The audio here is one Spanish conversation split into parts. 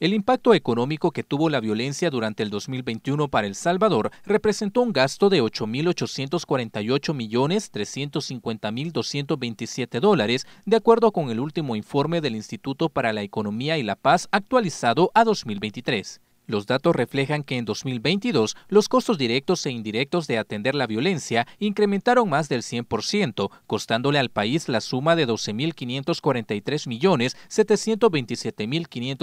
El impacto económico que tuvo la violencia durante el 2021 para El Salvador representó un gasto de 8.848.350.227 dólares, de acuerdo con el último informe del Instituto para la Economía y la Paz actualizado a 2023. Los datos reflejan que en 2022 los costos directos e indirectos de atender la violencia incrementaron más del 100%, costándole al país la suma de $12.543.727.590, millones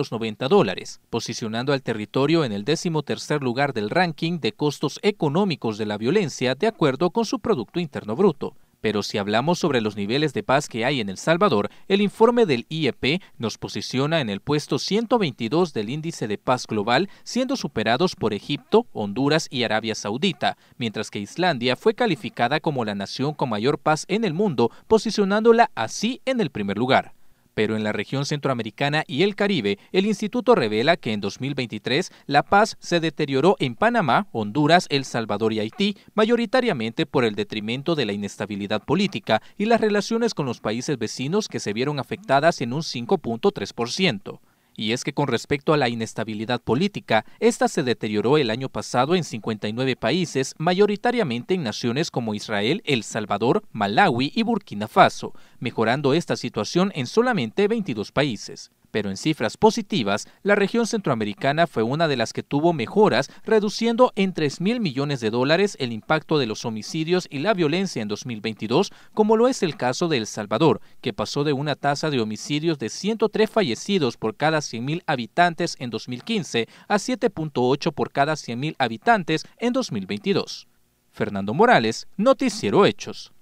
dólares, posicionando al territorio en el décimo lugar del ranking de costos económicos de la violencia de acuerdo con su Producto Interno Bruto. Pero si hablamos sobre los niveles de paz que hay en El Salvador, el informe del IEP nos posiciona en el puesto 122 del índice de paz global, siendo superados por Egipto, Honduras y Arabia Saudita, mientras que Islandia fue calificada como la nación con mayor paz en el mundo, posicionándola así en el primer lugar pero en la región centroamericana y el Caribe, el instituto revela que en 2023 la paz se deterioró en Panamá, Honduras, El Salvador y Haití, mayoritariamente por el detrimento de la inestabilidad política y las relaciones con los países vecinos que se vieron afectadas en un 5.3%. Y es que con respecto a la inestabilidad política, esta se deterioró el año pasado en 59 países, mayoritariamente en naciones como Israel, El Salvador, Malawi y Burkina Faso, mejorando esta situación en solamente 22 países pero en cifras positivas, la región centroamericana fue una de las que tuvo mejoras, reduciendo en 3 mil millones de dólares el impacto de los homicidios y la violencia en 2022, como lo es el caso de El Salvador, que pasó de una tasa de homicidios de 103 fallecidos por cada 100 mil habitantes en 2015 a 7.8 por cada 100 mil habitantes en 2022. Fernando Morales, Noticiero Hechos.